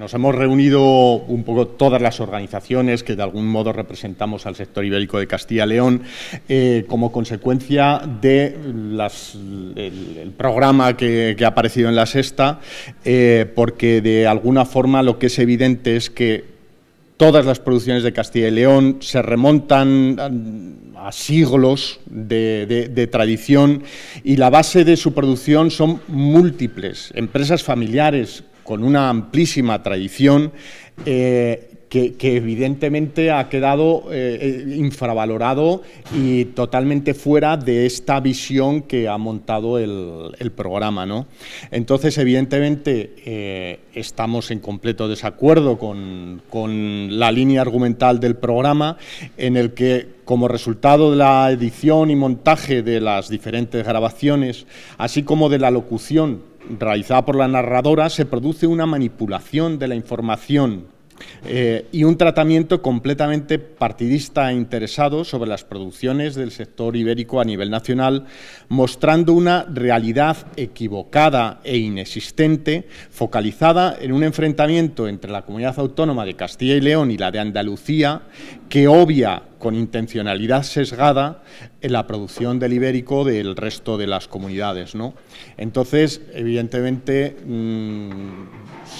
nos hemos reunido un poco todas las organizaciones que de algún modo representamos al sector ibérico de Castilla y León eh, como consecuencia del programa que, ha aparecido en la sexta, eh, porque de alguna forma lo que es evidente es que todas las producciones de Castilla y León se remontan mm, a siglos de, de, tradición y la base de su producción son múltiples, empresas familiares con una amplísima tradición. Eh, que, evidentemente ha quedado eh, eh, infravalorado y totalmente fuera de esta visión que ha montado el, programa. Entonces, evidentemente, estamos en completo desacuerdo con, con la línea argumental del programa, en el que como resultado de la edición y montaje de las diferentes grabaciones, así como de la locución realizada por la narradora, se produce una manipulación de la información eh, y un tratamiento completamente partidista e interesado sobre las producciones del sector ibérico a nivel nacional, mostrando una realidad equivocada e inexistente, focalizada en un enfrentamiento entre la comunidad autónoma de Castilla y León y la de Andalucía, que obvia con intencionalidad sesgada en la producción del ibérico del resto de las comunidades. Entonces, evidentemente, mm,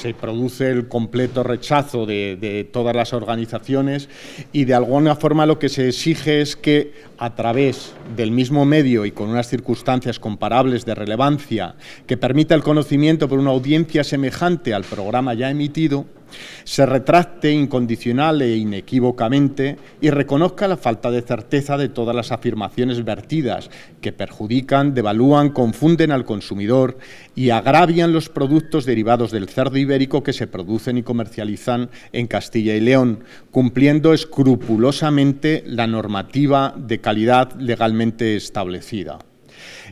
se produce el completo rechazo de, de todas las organizaciones y de alguna forma lo que se exige es que a través del mismo medio y con unas circunstancias comparables de relevancia que permita el conocimiento por una audiencia semejante al programa ya emitido, se retracte incondicional e inequívocamente y reconozca la falta de certeza de todas las afirmaciones vertidas que perjudican, devalúan, confunden al consumidor y agravian los productos derivados del cerdo ibérico que se producen y comercializan en Castilla y León, cumpliendo escrupulosamente la normativa de calidad legalmente establecida.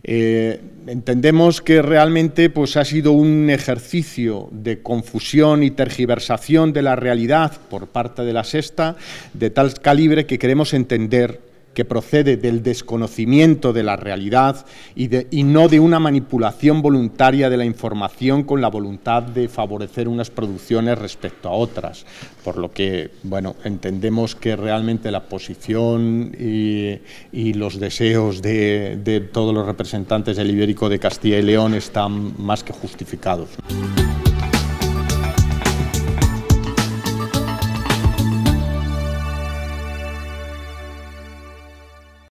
Eh, entendemos que realmente pues, ha sido un ejercicio de confusión y tergiversación de la realidad por parte de la sexta de tal calibre que queremos entender que procede del desconocimiento de la realidad y, no de una manipulación voluntaria de la información con la voluntad de favorecer unas producciones respecto a otras. Por lo que, bueno, entendemos que realmente la posición y, los deseos de todos los representantes del Ibérico de Castilla y León están más que justificados.